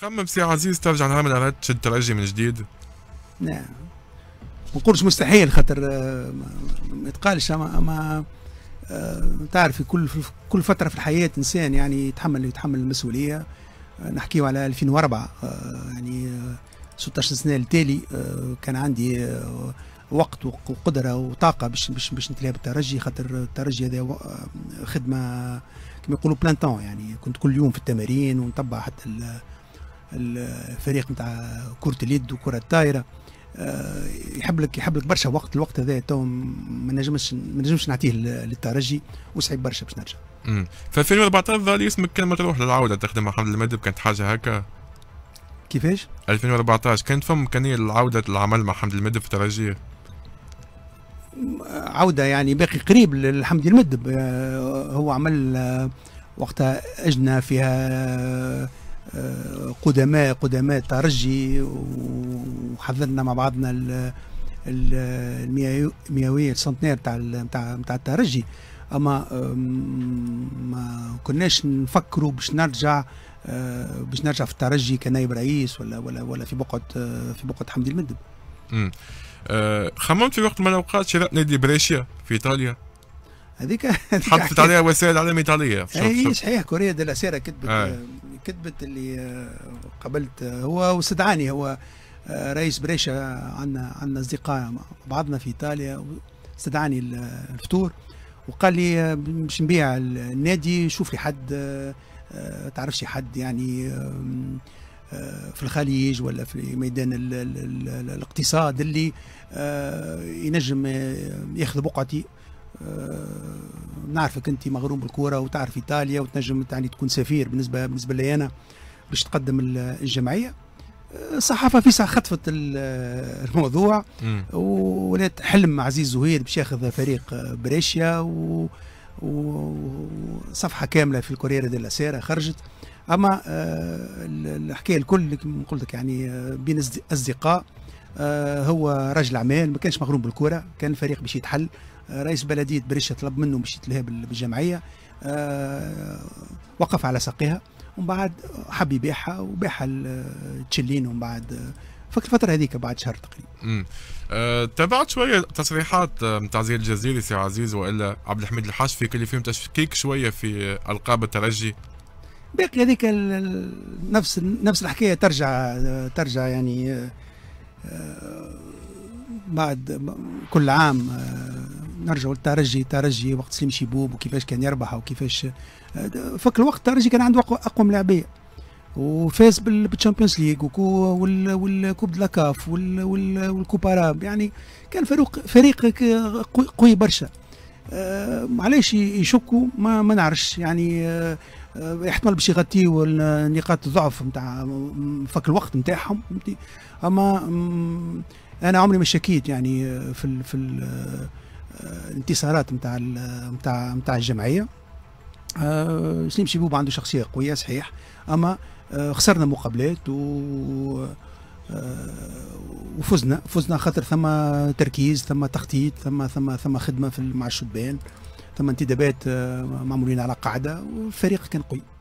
خمم سي عزيز ترجع نعمل على تشد ترجي من جديد نعم ما نقولش مستحيل خاطر آه، ما يتقالش اما, أما آه، تعرف في كل كل فتره في الحياه انسان يعني يتحمل يتحمل المسؤوليه آه، نحكيو على 2004 يعني 16 سنه التالي كان عندي وقت وقدره وطاقه باش باش باش نتلعب الترجي خاطر الترجي هذا خدمه كما يقولوا بلان تون يعني كنت كل يوم في التمارين ونطبع حتى الفريق نتاع كره اليد وكره الطايره آه، يحب لك يحب لك برشا وقت الوقت هذا تو ما نجمش ما نجمش نعطيه للترجي وصعيب برشا باش نرجع. في 2014 ظهر اسمك كان تروح للعوده تخدم مع حمد المدرب كانت حاجه هكا كيفاش؟ 2014 كانت فم امكانيه للعوده للعمل مع حمد المدرب في الترجي؟ عوده يعني باقي قريب لحمد المدب آه، هو عمل آه، وقتها اجنا فيها قدماء قدماء ترجي وحضرنا مع بعضنا المئويه السنتنير تاع تاع تاع الترجي اما ما كناش نفكروا باش نرجع آه، باش نرجع في الترجي كنائب رئيس ولا ولا ولا في بقعه آه، في بقعه حمدي المندب. آه، خممت في وقت من الاوقات شراء نادي بريشيا في ايطاليا هذيك حطت عليها وسائل اعلام ايطاليه اي صحيح كوريا دي لاسيرا كتبت كتبت اللي آه، قابلت آه، هو واستدعاني هو آه، رئيس بريشة عندنا عندنا اصدقاء بعضنا في ايطاليا استدعاني الفطور وقال لي مش نبيع النادي شوف لي حد تعرفش حد يعني في الخليج ولا في ميدان الـ الـ الـ الاقتصاد اللي ينجم ياخذ بقعتي آه، نعرفك انت مغروم بالكوره وتعرف ايطاليا وتنجم يعني تكون سفير بالنسبه بالنسبه لي انا باش تقدم الجمعيه الصحافة آه، في ساعة خطفت آه، الموضوع ولات حلم عزيز زهير باش ياخذ فريق بريشيا وصفحة كاملة في الكوريرا ديلا سيرا خرجت أما الحكاية الكل قلت لك يعني بين أصدقاء آه، هو رجل اعمال ما كانش مغروم بالكره كان الفريق باش يتحل آه، رئيس بلديه بريشه طلب منه باش يتلهى بالجمعيه آه، وقف على ساقيها ومن بعد حب يبيعها وباعها تشلين ومن بعد فك الفتره هذيك بعد شهر تقريبا امم أه تابعت شويه تصريحات نتاع زي الجزيري سي عزيز والا عبد الحميد الحاشفي كل فيهم تشكيك شويه في القاب الترجي باقي هذيك نفس نفس الحكايه ترجع ترجع يعني بعد كل عام آه، نرجعوا للترجي الترجي وقت سليم شيبوب وكيفاش كان يربح وكيفاش آه، فك الوقت الترجي كان عنده اقوى ملاعبيه وفاز بالتشامبيونز ليج والكوب دلا كاف والكوب اراب يعني كان فريق فريق قوي برشا آه، معليش يشكوا ما, ما نعرفش يعني آه، يحتمل باش يغطيو نقاط الضعف نتاع فك الوقت نتاعهم فهمتي اما انا عمري ما شكيت يعني في الـ في الانتصارات آه، نتاع نتاع نتاع الجمعيه أه سليم شيبوب عنده شخصيه قويه صحيح اما أه خسرنا مقابلات و آه، وفزنا فزنا خاطر ثم تركيز ثم تخطيط ثم ثم ثم خدمه في مع الشبان ثم انتدابات آه، معمولين على قاعده والفريق كان قوي